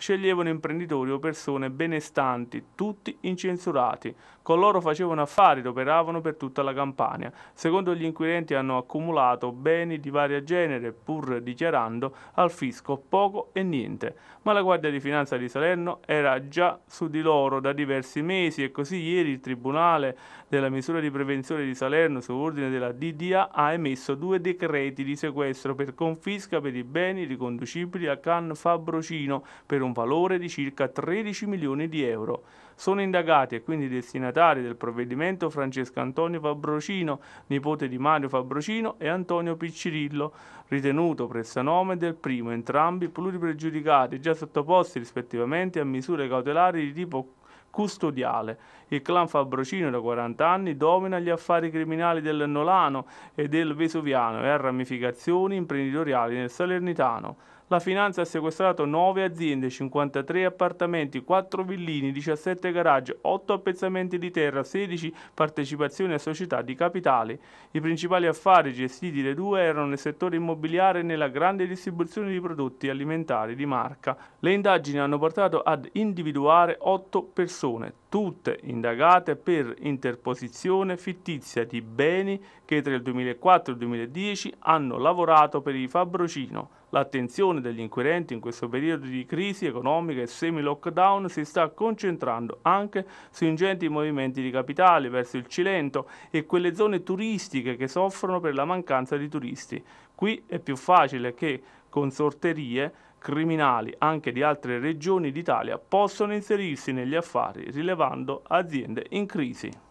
sceglievano imprenditori o persone benestanti, tutti incensurati. Con loro facevano affari ed operavano per tutta la Campania. Secondo gli inquirenti hanno accumulato beni di vario genere, pur dichiarando al fisco poco e niente. Ma la Guardia di Finanza di Salerno era già su di loro da diversi mesi e così ieri il Tribunale della misura di prevenzione di Salerno su ordine della DDA ha emesso due decreti di sequestro per confisca per i beni riconducibili a Can Fabrocino per un un valore di circa 13 milioni di euro. Sono indagati e quindi destinatari del provvedimento Francesco Antonio Fabrocino, nipote di Mario Fabrocino e Antonio Piccirillo, ritenuto prestanome del primo, entrambi pluripregiudicati, già sottoposti rispettivamente a misure cautelari di tipo custodiale. Il clan Fabrocino da 40 anni domina gli affari criminali del Nolano e del Vesuviano e ha ramificazioni imprenditoriali nel Salernitano la finanza ha sequestrato 9 aziende, 53 appartamenti, 4 villini, 17 garage, 8 appezzamenti di terra, 16 partecipazioni a società di capitali. I principali affari gestiti dai due erano nel settore immobiliare e nella grande distribuzione di prodotti alimentari di marca. Le indagini hanno portato ad individuare 8 persone, tutte indagate per interposizione fittizia di beni che tra il 2004 e il 2010 hanno lavorato per il Fabrocino. L'attenzione degli inquirenti in questo periodo di crisi economica e semi-lockdown si sta concentrando anche su ingenti movimenti di capitali verso il Cilento e quelle zone turistiche che soffrono per la mancanza di turisti. Qui è più facile che consorterie criminali anche di altre regioni d'Italia possano inserirsi negli affari rilevando aziende in crisi.